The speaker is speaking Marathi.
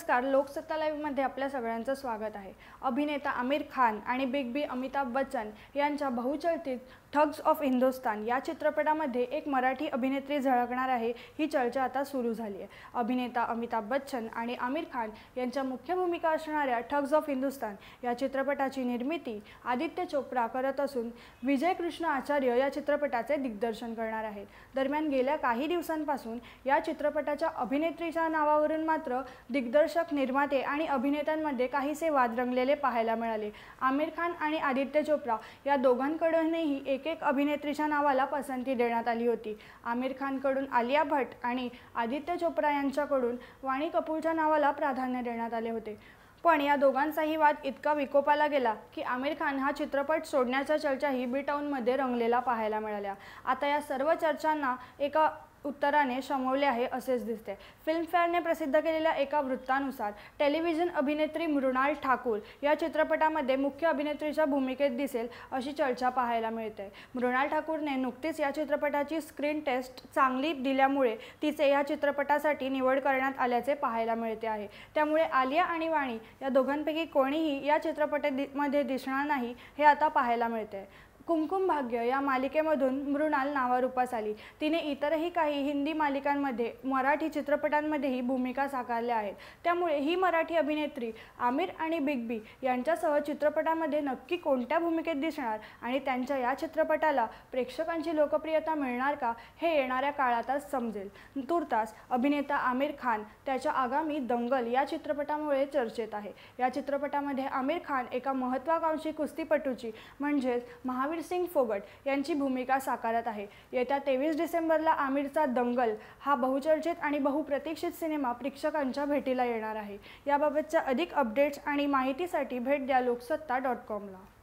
नमस्कार लोकसत्ता लाईव्हमध्ये आपल्या सगळ्यांचं स्वागत आहे अभिनेता आमिर खान आणि बिग बी अमिताभ बच्चन यांच्या बहुचर्चित ठग्स ऑफ हिंदुस्तान या चित्रपटामध्ये एक मराठी अभिनेत्री झळकणार आहे ही चर्चा आता सुरू झाली आहे अभिनेता अमिताभ बच्चन आणि आमिर खान यांच्या मुख्य भूमिका असणाऱ्या ठग्स ऑफ हिंदुस्तान या चित्रपटाची निर्मिती आदित्य चोप्रा करत असून विजय कृष्ण आचार्य या चित्रपटाचे दिग्दर्शन करणार आहेत दरम्यान गेल्या काही दिवसांपासून या चित्रपटाच्या अभिनेत्रीच्या नावावरून मात्र दिग्दर्शन दिग्दर्शक निर्माते आणि अभिनेत्यांमध्ये काहीसे वाद रंगलेले पाहायला मिळाले आमिर खान आणि आदित्य चोप्रा या दोघांकडूनही एक एक अभिनेत्रीच्या नावाला पसंती देण्यात आली होती आमिर खानकडून आलिया भट आणि आदित्य चोप्रा यांच्याकडून वाणी कपूरच्या नावाला प्राधान्य देण्यात आले होते पण या दोघांचाही वाद इतका विकोपाला गेला की आमिर खान हा चित्रपट सोडण्याच्या चर्चाही बी टाऊनमध्ये रंगलेला पाहायला मिळाल्या आता या सर्व चर्चांना एका उत्तराने शमवले आहे असेच दिसते फिल्मफेअरने प्रसिद्ध केलेल्या एका वृत्तानुसार टेलिव्हिजन अभिनेत्री मृणाल ठाकूर या चित्रपटामध्ये मुख्य अभिनेत्रीच्या भूमिकेत दिसेल अशी चर्चा पाहायला मिळते मृणाल ठाकूरने नुकतीच या चित्रपटाची स्क्रीन टेस्ट चांगली दिल्यामुळे तिचे या चित्रपटासाठी निवड करण्यात आल्याचे पाहायला मिळते आहे त्यामुळे आलिया आणि वाणी या दोघांपैकी कोणीही या चित्रपटामध्ये दिसणार नाही हे आता पाहायला मिळते कुमकुम भाग्य या मालिकेमधून मृणाल नावारूपास आली तिने इतरही काही हिंदी मालिकांमध्ये मराठी चित्रपटांमध्येही भूमिका साकारल्या आहेत त्यामुळे ही मराठी अभिनेत्री आमिर आणि बिग बी यांच्यासह चित्रपटामध्ये नक्की कोणत्या भूमिकेत दिसणार आणि त्यांच्या या चित्रपटाला प्रेक्षकांची लोकप्रियता मिळणार का हे येणाऱ्या काळातच समजेल तुर्तास अभिनेता आमिर खान त्याच्या आगामी दंगल या चित्रपटामुळे चर्चेत आहे या चित्रपटामध्ये आमिर खान एका महत्त्वाकांक्षी कुस्तीपटूची म्हणजेच महावीर सिंग फोगट यांची भूमिका साकारत आहे येत्या तेवीस डिसेंबरला आमिरचा दंगल हा बहुचर्चित आणि बहुप्रतीक्षित सिनेमा प्रेक्षकांच्या भेटीला येणार आहे याबाबतच्या अधिक अपडेट्स आणि माहितीसाठी भेट द्या लोकसत्ता डॉट कॉमला